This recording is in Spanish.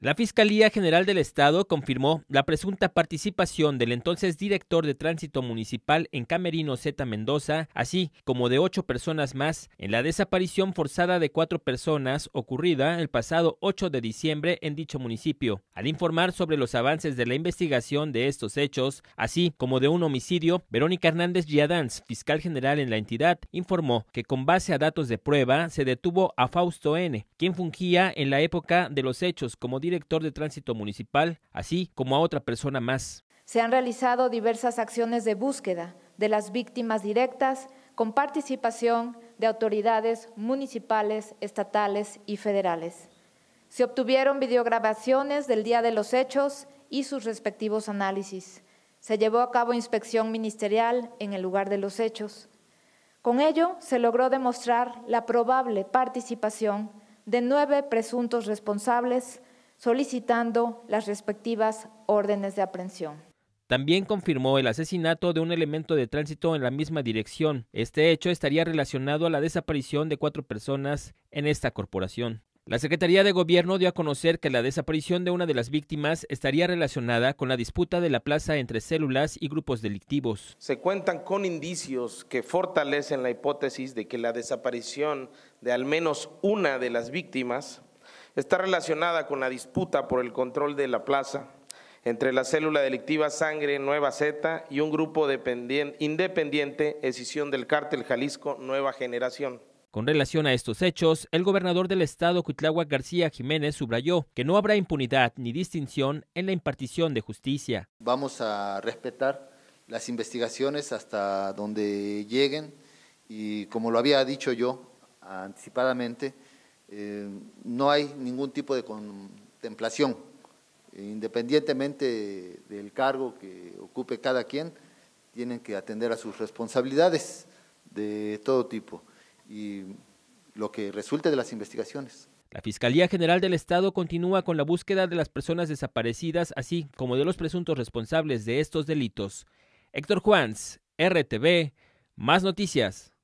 La Fiscalía General del Estado confirmó la presunta participación del entonces director de tránsito municipal en Camerino Z Mendoza, así como de ocho personas más, en la desaparición forzada de cuatro personas ocurrida el pasado 8 de diciembre en dicho municipio. Al informar sobre los avances de la investigación de estos hechos, así como de un homicidio, Verónica Hernández Giadans, fiscal general en la entidad, informó que con base a datos de prueba se detuvo a Fausto N., quien fungía en la época de los hechos como director de tránsito municipal, así como a otra persona más. Se han realizado diversas acciones de búsqueda de las víctimas directas con participación de autoridades municipales, estatales y federales. Se obtuvieron videograbaciones del día de los hechos y sus respectivos análisis. Se llevó a cabo inspección ministerial en el lugar de los hechos. Con ello, se logró demostrar la probable participación de nueve presuntos responsables solicitando las respectivas órdenes de aprehensión. También confirmó el asesinato de un elemento de tránsito en la misma dirección. Este hecho estaría relacionado a la desaparición de cuatro personas en esta corporación. La Secretaría de Gobierno dio a conocer que la desaparición de una de las víctimas estaría relacionada con la disputa de la plaza entre células y grupos delictivos. Se cuentan con indicios que fortalecen la hipótesis de que la desaparición de al menos una de las víctimas está relacionada con la disputa por el control de la plaza entre la célula delictiva Sangre Nueva Z y un grupo independiente, escisión del cártel Jalisco Nueva Generación. Con relación a estos hechos, el gobernador del estado Cuitláhuac García Jiménez subrayó que no habrá impunidad ni distinción en la impartición de justicia. Vamos a respetar las investigaciones hasta donde lleguen y como lo había dicho yo anticipadamente, eh, no hay ningún tipo de contemplación, independientemente del cargo que ocupe cada quien, tienen que atender a sus responsabilidades de todo tipo y lo que resulte de las investigaciones. La Fiscalía General del Estado continúa con la búsqueda de las personas desaparecidas, así como de los presuntos responsables de estos delitos. Héctor Juans, RTV, más noticias.